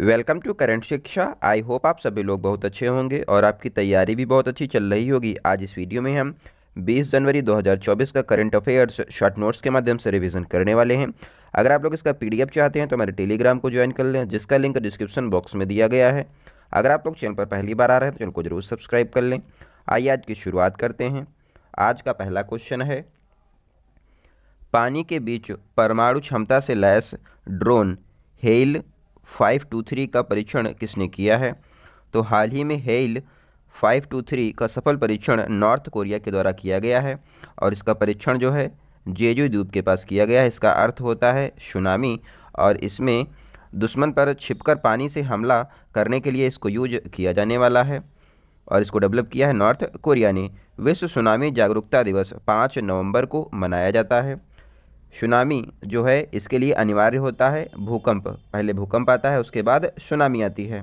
welcome to current शिक्षा I hope आप सभी लोग बहुत अच्छे होंगे और आपकी तैयारी भी बहुत अच्छी चल रही होगी आज इस वीडियो में हम 20 जनवरी 2024 का करंट अफेयर्स शॉर्ट नोट्स के माध्यम से रिवीजन करने वाले हैं अगर आप लोग इसका पीडीएफ चाहते हैं तो हमारे टेलीग्राम को ज्वाइन कर लें जिसका लिंक डिस्क्रिप्शन बॉक्स में दिया गया है अगर आप लोग चैनल पर पहली बार आ रहे हैं तो चैनल को जरूर सब्सक्राइब कर लें आइए आज की शुरुआत करते हैं आज का पहला क्वेश्चन है पानी के बीच परमाणु क्षमता से लैस ड्रोन हेल 523 का परीक्षण किसने किया है तो हाल ही में हेल 523 का सफल परीक्षण नॉर्थ कोरिया के द्वारा किया गया है और इसका परीक्षण जो है जेजू द्वीप के पास किया गया है इसका अर्थ होता है सुनामी और इसमें दुश्मन पर छिपकर पानी से हमला करने के लिए इसको यूज किया जाने वाला है और इसको डेवलप किया है नॉर्थ कोरिया ने विश्व सुनामी जागरूकता दिवस पाँच नवंबर को मनाया जाता है सुनामी जो है इसके लिए अनिवार्य होता है भूकंप पहले भूकंप आता है उसके बाद सुनामी आती है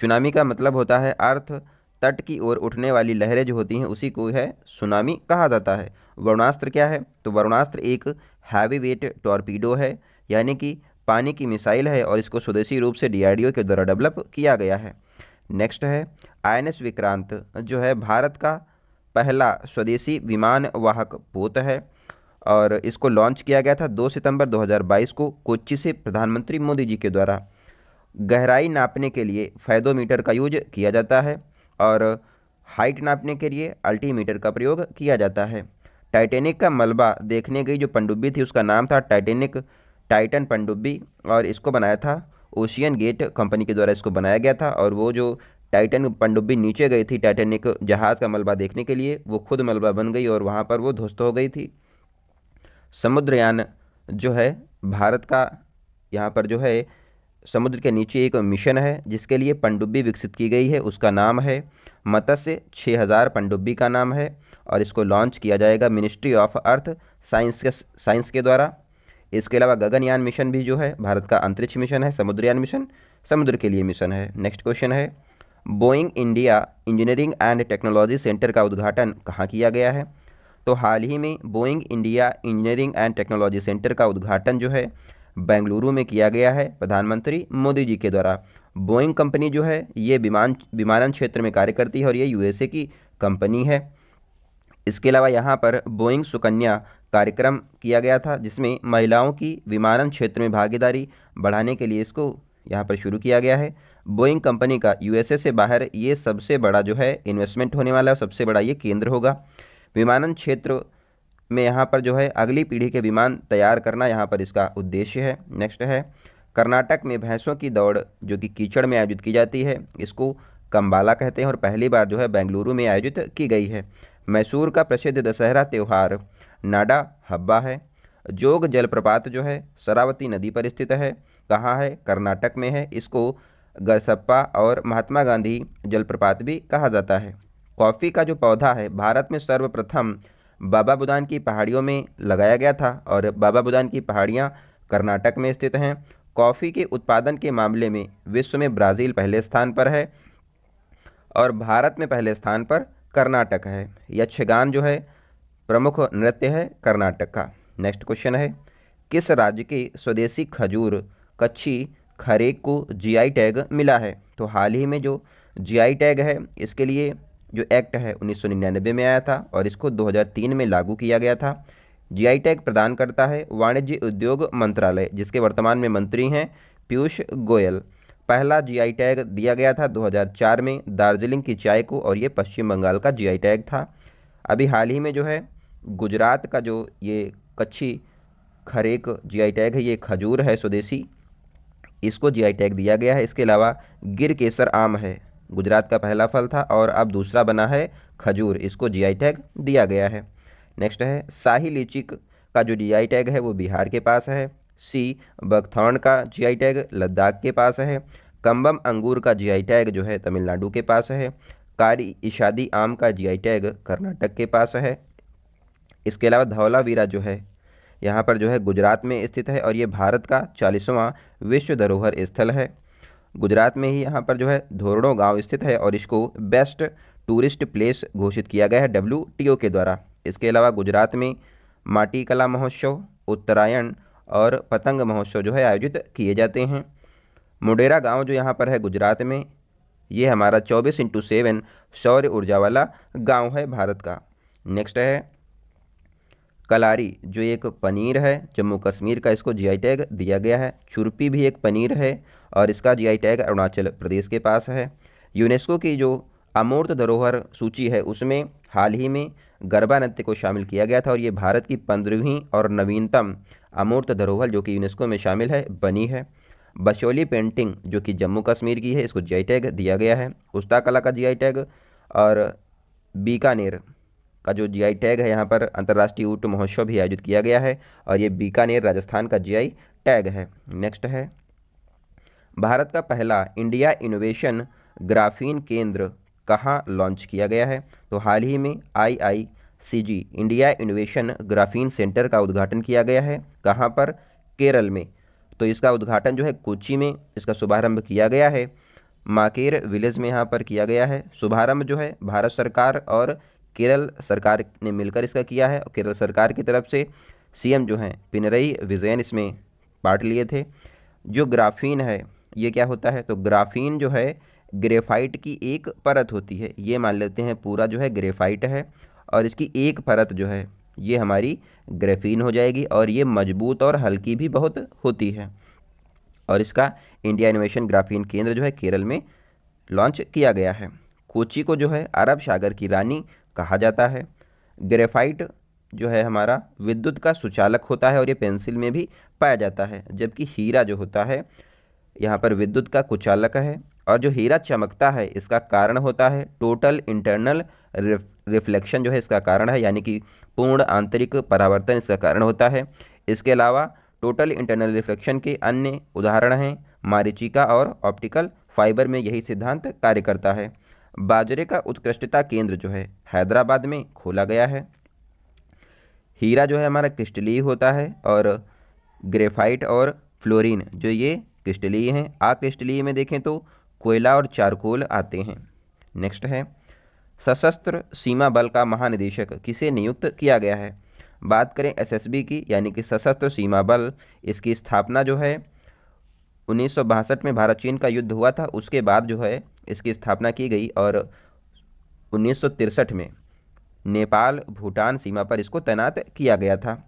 सुनामी का मतलब होता है अर्थ तट की ओर उठने वाली लहरें जो होती हैं उसी को है सुनामी कहा जाता है वरुणास्त्र क्या है तो वरुणास्त्र एक हैवी वेट टॉर्पीडो है यानी कि पानी की मिसाइल है और इसको स्वदेशी रूप से डीआरडीओ के द्वारा डेवलप किया गया है नेक्स्ट है आईएनएस विक्रांत जो है भारत का पहला स्वदेशी विमान वाहक पोत है और इसको लॉन्च किया गया था 2 सितंबर 2022 को कोच्चि से प्रधानमंत्री मोदी जी के द्वारा गहराई नापने के लिए फैदोमीटर का यूज किया जाता है और हाइट नापने के लिए अल्टीमीटर का प्रयोग किया जाता है टाइटेनिक का मलबा देखने गई जो पनडुब्बी थी उसका नाम था टाइटेनिक टाइटन पनडुब्बी और इसको बनाया था ओशियन गेट कंपनी के द्वारा इसको बनाया गया था और वो जो टाइटन पनडुब्बी नीचे गई थी टाइटेनिक जहाज़ का मलबा देखने के लिए वो खुद मलबा बन गई और वहाँ पर वो ध्वस्त हो गई थी समुद्रयान जो है भारत का यहाँ पर जो है समुद्र के नीचे एक मिशन है जिसके लिए पनडुब्बी विकसित की गई है उसका नाम है मत्स्य 6000 पनडुब्बी का नाम है और इसको लॉन्च किया जाएगा मिनिस्ट्री ऑफ अर्थ साइंस के साइंस के द्वारा इसके अलावा गगनयान मिशन भी जो है भारत का अंतरिक्ष मिशन है समुद्रयान मिशन समुद्र के लिए मिशन है नेक्स्ट क्वेश्चन है Boeing India engineering and technology centre का उद्घाटन कहाँ किया गया है तो हाल ही में Boeing India engineering and technology centre का उद्घाटन जो है बेंगलुरु में किया गया है प्रधानमंत्री मोदी जी के द्वारा बोइंग कंपनी जो है ये विमान विमानन क्षेत्र में कार्य करती है और ये यूएसए की कंपनी है इसके अलावा यहाँ पर बोइंग सुकन्या कार्यक्रम किया गया था जिसमें महिलाओं की विमानन क्षेत्र में भागीदारी बढ़ाने के लिए इसको यहाँ पर शुरू किया गया है बोइंग कंपनी का यूएसए से बाहर ये सबसे बड़ा जो है इन्वेस्टमेंट होने वाला है सबसे बड़ा ये केंद्र होगा विमानन क्षेत्र में यहाँ पर जो है अगली पीढ़ी के विमान तैयार करना यहाँ पर इसका उद्देश्य है नेक्स्ट है कर्नाटक में भैंसों की दौड़ जो कि कीचड़ में आयोजित की जाती है इसको कम्बाला कहते हैं और पहली बार जो है बेंगलुरु में आयोजित की गई है मैसूर का प्रसिद्ध दशहरा त्यौहार नाडा हब्बा है जोग जलप्रपात जो है सरावती नदी पर स्थित है कहाँ है कर्नाटक में है इसको गरसप्पा और महात्मा गांधी जलप्रपात भी कहा जाता है कॉफ़ी का जो पौधा है भारत में सर्वप्रथम बाबा बुदान की पहाड़ियों में लगाया गया था और बाबा बुदान की पहाड़ियाँ कर्नाटक में स्थित हैं कॉफ़ी के उत्पादन के मामले में विश्व में ब्राज़ील पहले स्थान पर है और भारत में पहले स्थान पर कर्नाटक है यक्षगान जो है प्रमुख नृत्य है कर्नाटक का नेक्स्ट क्वेश्चन है किस राज्य के स्वदेशी खजूर कच्छी खरेक को जीआई टैग मिला है तो हाल ही में जो जीआई टैग है इसके लिए जो एक्ट है 1999 में आया था और इसको 2003 में लागू किया गया था आई टैग प्रदान करता है वाणिज्य उद्योग मंत्रालय जिसके वर्तमान में मंत्री हैं पीयूष गोयल पहला आई टैग दिया गया था 2004 में दार्जिलिंग की चाय को और ये पश्चिम बंगाल का आई टैग था अभी हाल ही में जो है गुजरात का जो ये कच्छी खरेक आई टैग है ये खजूर है स्वदेशी इसको आई टैग दिया गया है इसके अलावा गिर केसर आम है गुजरात का पहला फल था और अब दूसरा बना है खजूर इसको जीआई टैग दिया गया है नेक्स्ट है शाही लीची का जो जीआई टैग है वो बिहार के पास है सी बगथौन का जीआई टैग लद्दाख के पास है कम्बम अंगूर का जीआई टैग जो है तमिलनाडु के पास है कारी इशादी आम का जीआई टैग कर्नाटक के पास है इसके अलावा धौलावीरा जो है यहाँ पर जो है गुजरात में स्थित है और ये भारत का चालीसवां विश्व धरोहर स्थल है गुजरात में ही यहाँ पर जो है धोरड़ो गांव स्थित है और इसको बेस्ट टूरिस्ट प्लेस घोषित किया गया है डब्ल्यू के द्वारा इसके अलावा गुजरात में माटी कला महोत्सव उत्तरायण और पतंग महोत्सव जो है आयोजित किए जाते हैं मुडेरा गांव जो यहाँ पर है गुजरात में ये हमारा चौबीस इंटू सेवन सौर ऊर्जा वाला गांव है भारत का नेक्स्ट है कलारी जो एक पनीर है जम्मू कश्मीर का इसको जीआई टैग दिया गया है चुरपी भी एक पनीर है और इसका जीआई टैग अरुणाचल प्रदेश के पास है यूनेस्को की जो अमूर्त धरोहर सूची है उसमें हाल ही में गरबा नृत्य को शामिल किया गया था और ये भारत की पंद्रहवीं और नवीनतम अमूर्त धरोहर जो कि यूनेस्को में शामिल है बनी है बशोली पेंटिंग जो कि जम्मू कश्मीर की है इसको जी टैग दिया गया है उस्ता कला का जी टैग और बीकानेर का जो जी टैग है यहाँ पर अंतर्राष्ट्रीय ऊट महोत्सव भी आयोजित किया गया है और ये बीकानेर राजस्थान का जी टैग है नेक्स्ट है भारत का पहला इंडिया इनोवेशन ग्राफीन केंद्र कहाँ लॉन्च किया गया है तो हाल ही में I I C G India innovation graphene centre का उद्घाटन किया गया है कहाँ पर केरल में तो इसका उद्घाटन जो है कोची में इसका शुभारंभ किया गया है माकेर विलेज में यहाँ पर किया गया है शुभारंभ जो है भारत सरकार और केरल सरकार ने मिलकर इसका किया है और केरल सरकार की तरफ से सीएम जो हैं पिनरई विजयन इसमें पार्ट लिए थे जो ग्राफीन है ये क्या होता है तो ग्राफीन जो है ग्रेफाइट की एक परत होती है ये मान लेते हैं पूरा जो है ग्रेफाइट है और इसकी एक परत जो है ये हमारी ग्रेफीन हो जाएगी और ये मजबूत और हल्की भी बहुत होती है और इसका इंडिया इनोवेशन ग्राफीन केंद्र जो है केरल में लॉन्च किया गया है कोची को जो है अरब सागर की रानी कहा जाता है ग्रेफाइट जो है हमारा विद्युत का सुचालक होता है और ये पेंसिल में भी पाया जाता है जबकि हीरा जो होता है यहाँ पर विद्युत का कुचालक है और जो हीरा चमकता है इसका कारण होता है टोटल इंटरनल रिफ्लेक्शन जो है इसका कारण है यानी कि पूर्ण आंतरिक परावर्तन इसका कारण होता है इसके अलावा टोटल इंटरनल रिफ्लेक्शन के अन्य उदाहरण हैं मारिचिका और ऑप्टिकल फाइबर में यही सिद्धांत कार्य करता है बाजरे का उत्कृष्टता केंद्र जो है हैदराबाद में खोला गया है हीरा जो है हमारा क्रिस्टलीय होता है और ग्रेफाइट और फ्लोरीन जो ये क्रिस्टलीय हैं अक्रिस्टलीय में देखें तो कोयला और चारकोल आते हैं नेक्स्ट है सशस्त्र सीमा बल का महानिदेशक किसे नियुक्त किया गया है बात करें एसएसबी की यानी कि सशस्त्र सीमा बल इसकी स्थापना जो है उन्नीस में भारत चीन का युद्ध हुआ था उसके बाद जो है इसकी स्थापना की गई और उन्नीस में नेपाल भूटान सीमा पर इसको तैनात किया गया था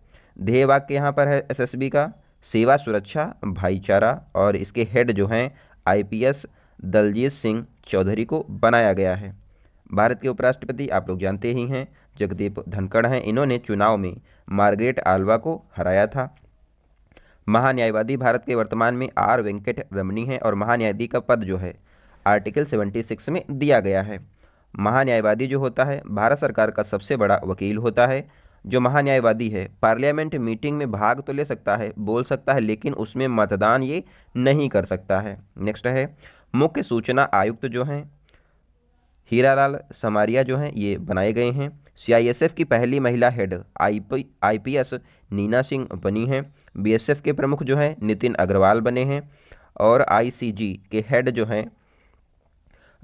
ध्येय वाक्य यहाँ पर है एसएसबी का सेवा सुरक्षा भाईचारा और इसके हेड जो हैं आईपीएस दलजीत सिंह चौधरी को बनाया गया है भारत के उपराष्ट्रपति आप लोग जानते ही हैं जगदीप धनखड़ हैं इन्होंने चुनाव में मार्गरेट आलवा को हराया था महान्यायवादी भारत के वर्तमान में आर वेंकट रमणी हैं और महान्यायदी का पद जो है आर्टिकल 76 में दिया गया है महान्यायवादी जो होता है भारत सरकार का सबसे बड़ा वकील होता है जो महान्यायवादी है पार्लियामेंट मीटिंग में भाग तो ले सकता है बोल सकता है लेकिन उसमें मतदान ये नहीं कर सकता है नेक्स्ट है मुख्य सूचना आयुक्त जो हैं हीरालाल समारिया जो हैं ये बनाए गए हैं सीआईएसएफ की पहली महिला head IP IPS Neena Singh बनी हैं बीएसएफ के प्रमुख जो हैं नितिन अग्रवाल बने हैं और आईसीजी के हेड जो हैं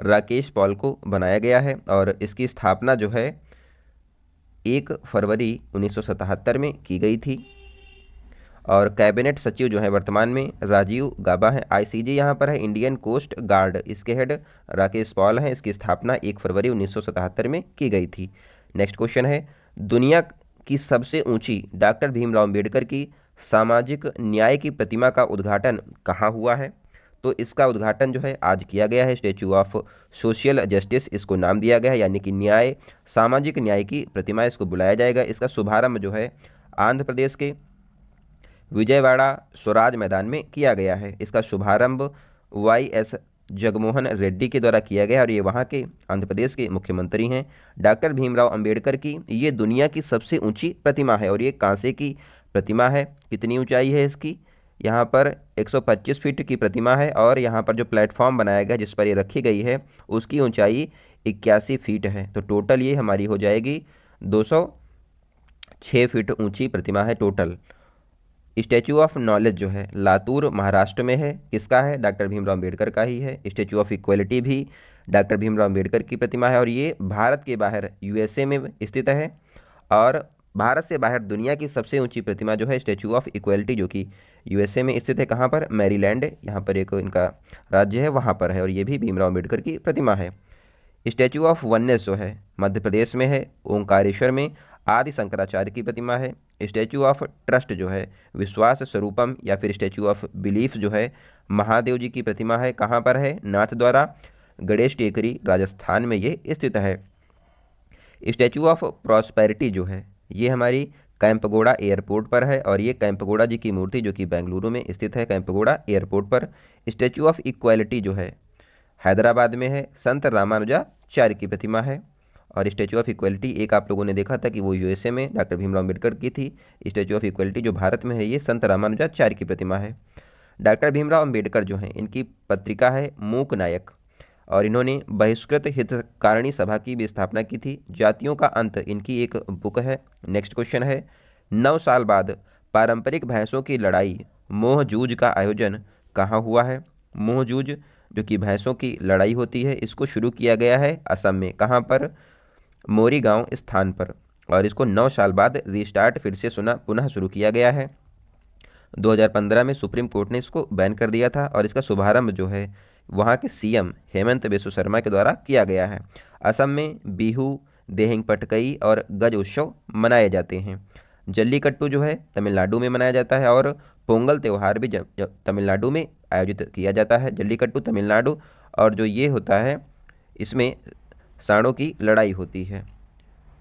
राकेश पॉल को बनाया गया है और इसकी स्थापना जो है एक फरवरी 1977 में की गई थी और कैबिनेट सचिव जो है वर्तमान में राजीव गाबा है आईसीजे यहाँ पर है इंडियन कोस्ट गार्ड इसके हेड राकेश पॉल हैं इसकी स्थापना एक फरवरी 1977 में की गई थी नेक्स्ट क्वेश्चन है दुनिया की सबसे ऊंची डॉक्टर भीमराव अंबेडकर की सामाजिक न्याय की प्रतिमा का उद्घाटन कहाँ हुआ है तो इसका उद्घाटन जो है आज किया गया है स्टेचू ऑफ सोशल जस्टिस इसको नाम दिया गया है यानी कि न्याय सामाजिक न्याय की प्रतिमा इसको बुलाया जाएगा इसका शुभारंभ जो है आंध्र प्रदेश के विजयवाड़ा स्वराज मैदान में किया गया है इसका शुभारंभ वाई एस जगमोहन रेड्डी के द्वारा किया गया और ये वहाँ के आंध्र प्रदेश के मुख्यमंत्री हैं डॉक्टर भीमराव अंबेडकर की ये दुनिया की सबसे ऊंची प्रतिमा है और ये कांसे की प्रतिमा है कितनी ऊंचाई है इसकी यहाँ पर 125 फीट की प्रतिमा है और यहाँ पर जो प्लेटफॉर्म बनाया गया जिस पर ये रखी गई है उसकी ऊंचाई इक्यासी फीट है तो टोटल ये हमारी हो जाएगी 206 फीट ऊंची प्रतिमा है टोटल स्टैचू ऑफ नॉलेज जो है लातूर महाराष्ट्र में है किसका है डॉक्टर भीमराव अम्बेडकर का ही है स्टैचू ऑफ इक्वलिटी भी डॉक्टर भीमराव अम्बेडकर की प्रतिमा है और ये भारत के बाहर यूएसए में स्थित है और भारत से बाहर दुनिया की सबसे ऊंची प्रतिमा जो है स्टैचू ऑफ इक्वलिटी जो कि यूएसए में स्थित है कहाँ पर मैरीलैंड यहाँ पर एक इनका राज्य है वहाँ पर है और ये भी भीमराव अम्बेडकर की प्रतिमा है स्टैचू ऑफ वननेस जो है मध्य प्रदेश में है ओंकारेश्वर में आदि शंकराचार्य की प्रतिमा है स्टैचू ऑफ ट्रस्ट जो है विश्वास स्वरूपम या फिर स्टैचू ऑफ बिलीफ जो है महादेव जी की प्रतिमा है कहाँ पर है नाथ द्वारा गणेश टेकरी राजस्थान में ये स्थित है स्टैचू ऑफ प्रॉस्पेरिटी जो है ये हमारी कैंपगोड़ा एयरपोर्ट पर है और ये कैंपगोड़ा जी की मूर्ति जो कि बेंगलुरु में स्थित है कैंपगोड़ा एयरपोर्ट पर स्टैचू ऑफ इक्वालिटी जो है हैदराबाद में है संत रामानुजाचार्य की प्रतिमा है और स्टैचू ऑफ इक्वलिटी एक आप लोगों ने देखा था कि वो यूएसए में डॉक्टर भीमराव अम्बेडकर की थी स्टैचू ऑफ इक्वलिटी जो भारत में है ये संत रामानुजाचार्य की प्रतिमा है डॉक्टर भीमराव अम्बेडकर जो हैं इनकी पत्रिका है मूक नायक और इन्होंने बहिष्कृत हितकारिणी सभा की भी स्थापना की थी जातियों का अंत इनकी एक बुक है नेक्स्ट क्वेश्चन है नौ साल बाद पारंपरिक भैंसों की लड़ाई मोहजूज का आयोजन कहाँ हुआ है मोहजूज जो कि भैंसों की लड़ाई होती है इसको शुरू किया गया है असम में कहाँ पर मोरी गांव स्थान पर और इसको नौ साल बाद रिस्टार्ट फिर से सुना पुनः शुरू किया गया है 2015 में सुप्रीम कोर्ट ने इसको बैन कर दिया था और इसका शुभारंभ जो है वहाँ के सीएम हेमंत बिस्व शर्मा के द्वारा किया गया है असम में बिहू देहिंग पटकई और गज उत्सव मनाए जाते हैं जल्लीकट्टू जो है तमिलनाडु में मनाया जाता है और पोंगल त्यौहार भी तमिलनाडु में आयोजित किया जाता है जल्लीकट्टू तमिलनाडु और जो ये होता है इसमें साणों की लड़ाई होती है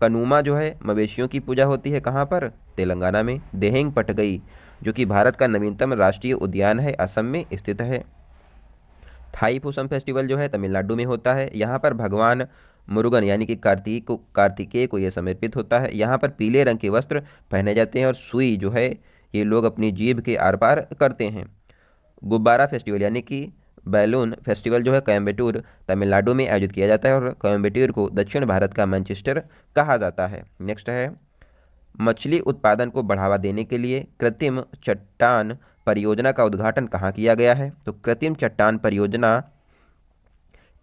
कनुमा जो है मवेशियों की पूजा होती है कहाँ पर तेलंगाना में देहेंग पटगई जो कि भारत का नवीनतम राष्ट्रीय उद्यान है असम में स्थित है फूसम फेस्टिवल जो है तमिलनाडु में होता है यहाँ पर भगवान मुरुगन यानी कि कार्तिक को कार्तिकेय को यह समर्पित होता है यहाँ पर पीले रंग के वस्त्र पहने जाते हैं और सुई जो है ये लोग अपनी जीभ के आर पार करते हैं गुब्बारा फेस्टिवल यानी कि बैलून फेस्टिवल जो है कोयम्बेटूर तमिलनाडु में आयोजित किया जाता है और कोयम्बेटूर को दक्षिण भारत का मैनचेस्टर कहा जाता है नेक्स्ट है मछली उत्पादन को बढ़ावा देने के लिए कृत्रिम चट्टान परियोजना का उद्घाटन कहाँ किया गया है तो कृत्रिम चट्टान परियोजना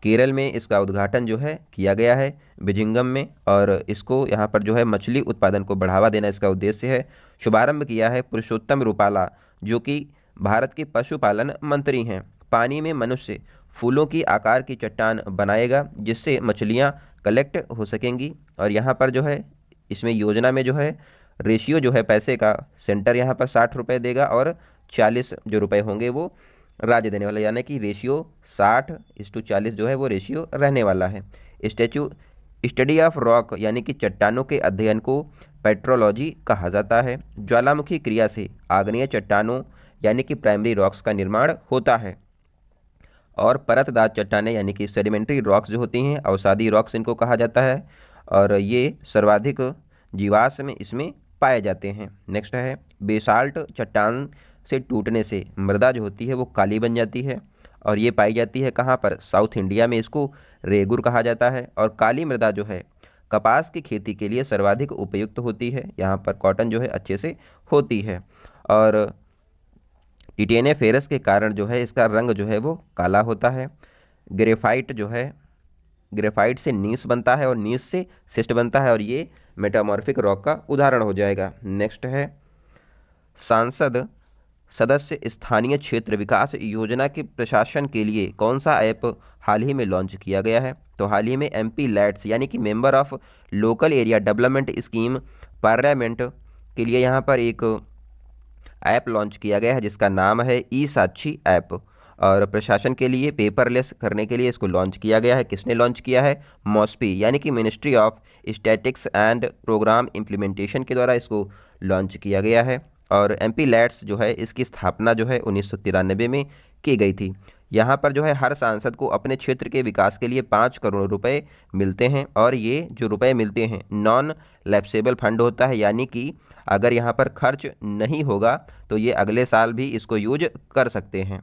केरल में इसका उद्घाटन जो है किया गया है बिजिंगम में और इसको यहाँ पर जो है मछली उत्पादन को बढ़ावा देना इसका उद्देश्य है शुभारंभ किया है पुरुषोत्तम रूपाला जो कि भारत के पशुपालन मंत्री हैं पानी में मनुष्य फूलों की आकार की चट्टान बनाएगा जिससे मछलियाँ कलेक्ट हो सकेंगी और यहाँ पर जो है इसमें योजना में जो है रेशियो जो है पैसे का सेंटर यहाँ पर साठ रुपये देगा और चालीस जो रुपए होंगे वो राज्य देने वाला यानी कि रेशियो साठ इस टू चालीस जो है वो रेशियो रहने वाला है स्टैचू स्टडी ऑफ रॉक यानी कि चट्टानों के अध्ययन को पेट्रोलॉजी कहा जाता है ज्वालामुखी क्रिया से आग्नेय चट्टानों यानी कि प्राइमरी रॉक्स का निर्माण होता है और परतदार चट्टाने यानी कि सेडिमेंट्री रॉक्स जो होती हैं अवसादी रॉक्स इनको कहा जाता है और ये सर्वाधिक जीवाश्म इसमें पाए जाते हैं नेक्स्ट है बेसाल्ट चट्टान से टूटने से मृदा जो होती है वो काली बन जाती है और ये पाई जाती है कहाँ पर साउथ इंडिया में इसको रेगुर कहा जाता है और काली मृदा जो है कपास की खेती के लिए सर्वाधिक उपयुक्त होती है यहाँ पर कॉटन जो है अच्छे से होती है और टिटेने फेरस के कारण जो है इसका रंग जो है वो काला होता है ग्रेफाइट जो है ग्रेफाइट से नीस बनता है और नीस से सिस्ट बनता है और ये मेटामॉर्फिक रॉक का उदाहरण हो जाएगा नेक्स्ट है सांसद सदस्य स्थानीय क्षेत्र विकास योजना के प्रशासन के लिए कौन सा ऐप हाल ही में लॉन्च किया गया है तो हाल ही में एम पी लैट्स यानी कि member of local area development scheme parliament के लिए यहाँ पर एक ऐप लॉन्च किया गया है जिसका नाम है ई साक्षी ऐप और प्रशासन के लिए पेपरलेस करने के लिए इसको लॉन्च किया गया है किसने लॉन्च किया है मॉस्पी यानी कि ministry of statics and programme implementation के द्वारा इसको लॉन्च किया गया है और एम पी लैट्स जो है इसकी स्थापना जो है उन्नीस में की गई थी यहाँ पर जो है हर सांसद को अपने क्षेत्र के विकास के लिए पाँच करोड़ रुपए मिलते हैं और ये जो रुपए मिलते हैं नॉन लैप्सेबल फंड होता है यानी कि अगर यहाँ पर खर्च नहीं होगा तो ये अगले साल भी इसको यूज कर सकते हैं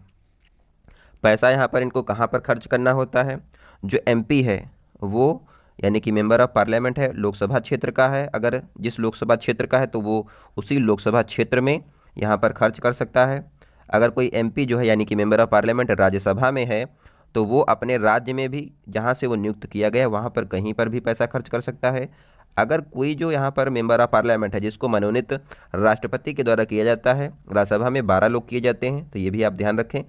पैसा यहाँ पर इनको कहाँ पर खर्च करना होता है जो एमपी है वो यानी कि मेंबर ऑफ पार्लियामेंट है लोकसभा क्षेत्र का है अगर जिस लोकसभा क्षेत्र का है तो वो उसी लोकसभा क्षेत्र में यहाँ पर खर्च कर सकता है अगर कोई एम जो है यानी कि मेंबर ऑफ पार्लियामेंट राज्यसभा में है तो वो अपने राज्य में भी जहाँ से वो नियुक्त किया गया है वहाँ पर कहीं पर भी पैसा खर्च कर सकता है अगर कोई जो यहाँ पर मेंबर ऑफ पार्लियामेंट है जिसको मनोनीत राष्ट्रपति के द्वारा किया जाता है राज्यसभा में बारह लोग किए जाते हैं तो ये भी आप ध्यान रखें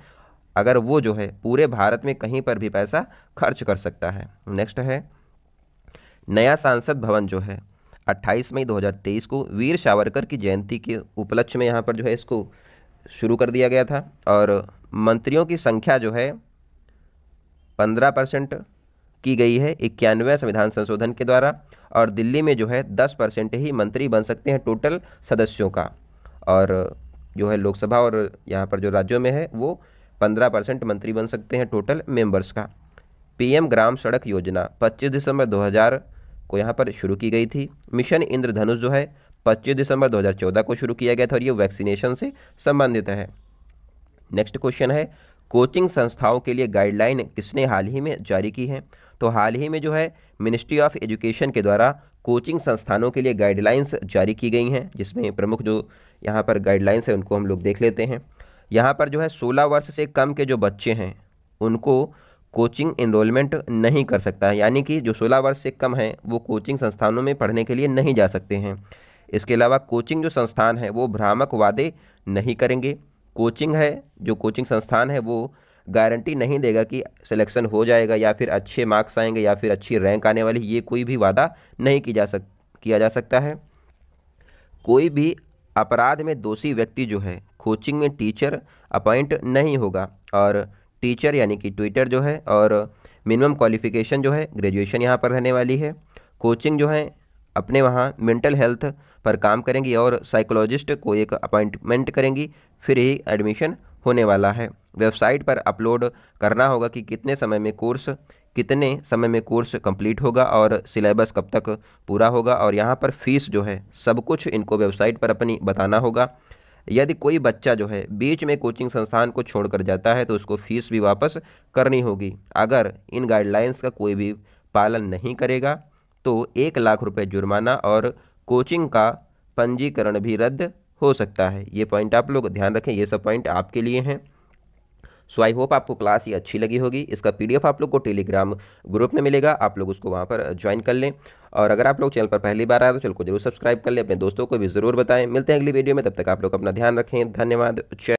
अगर वो जो है पूरे भारत में कहीं पर भी पैसा खर्च कर सकता है नेक्स्ट है नया सांसद भवन जो है 28 मई 2023 को वीर सावरकर की जयंती के उपलक्ष्य में यहाँ पर जो है इसको शुरू कर दिया गया था और मंत्रियों की संख्या जो है 15 परसेंट की गई है इक्यानवे संविधान संशोधन के द्वारा और दिल्ली में जो है 10 परसेंट ही मंत्री बन सकते हैं टोटल सदस्यों का और जो है लोकसभा और यहाँ पर जो राज्यों में है वो 15 परसेंट मंत्री बन सकते हैं टोटल मेंबर्स का पीएम ग्राम सड़क योजना 25 दिसंबर को यहाँ पर शुरू की गई थी मिशन इंद्रधनुष जो है 25 दिसंबर 2014 को शुरू किया गया था और ये वैक्सीनेशन से संबंधित है नेक्स्ट क्वेश्चन है कोचिंग संस्थाओं के लिए गाइडलाइन किसने हाल ही में जारी की है तो हाल ही में जो है मिनिस्ट्री ऑफ एजुकेशन के द्वारा कोचिंग संस्थानों के लिए गाइडलाइंस जारी की गई हैं जिसमें प्रमुख जो यहाँ पर गाइडलाइंस है उनको हम लोग देख लेते हैं यहाँ पर जो है सोलह वर्ष से कम के जो बच्चे हैं उनको कोचिंग एनरोलमेंट नहीं कर सकता है यानी कि जो 16 वर्ष से कम है वो कोचिंग संस्थानों में पढ़ने के लिए नहीं जा सकते हैं इसके अलावा कोचिंग जो संस्थान है वो भ्रामक वादे नहीं करेंगे कोचिंग है जो कोचिंग संस्थान है वो गारंटी नहीं देगा कि सिलेक्शन हो जाएगा या फिर अच्छे मार्क्स आएंगे या फिर अच्छी रैंक आने वाली ये कोई भी वादा नहीं की जा सक किया जा सकता है कोई भी अपराध में दोषी व्यक्ति जो है कोचिंग में टीचर अपॉइंट नहीं होगा और टीचर यानी कि ट्विटर जो है और मिनिमम क्वालिफिकेशन जो है ग्रेजुएशन यहाँ पर रहने वाली है कोचिंग जो है अपने वहाँ मेंटल हेल्थ पर काम करेंगी और साइकोलॉजिस्ट को एक अपॉइंटमेंट करेंगी फिर ही एडमिशन होने वाला है वेबसाइट पर अपलोड करना होगा कि कितने समय में कोर्स कितने समय में कोर्स कंप्लीट होगा और सिलेबस कब तक पूरा होगा और यहाँ पर फीस जो है सब कुछ इनको वेबसाइट पर अपनी बताना होगा यदि कोई बच्चा जो है बीच में कोचिंग संस्थान को छोड़कर जाता है तो उसको फीस भी वापस करनी होगी अगर इन गाइडलाइंस का कोई भी पालन नहीं करेगा तो एक लाख रुपये जुर्माना और कोचिंग का पंजीकरण भी रद्द हो सकता है ये पॉइंट आप लोग ध्यान रखें ये सब पॉइंट आपके लिए हैं सो आई होप आपको क्लास ये अच्छी लगी होगी इसका पीडीएफ आप लोग को टेलीग्राम ग्रुप में मिलेगा आप लोग उसको वहाँ पर ज्वाइन कर लें और अगर आप लोग चैनल पर पहली बार आए तो चैनल को जरूर सब्सक्राइब कर लें अपने दोस्तों को भी जरूर बताएं मिलते हैं अगली वीडियो में तब तक आप लोग अपना ध्यान रखें धन्यवाद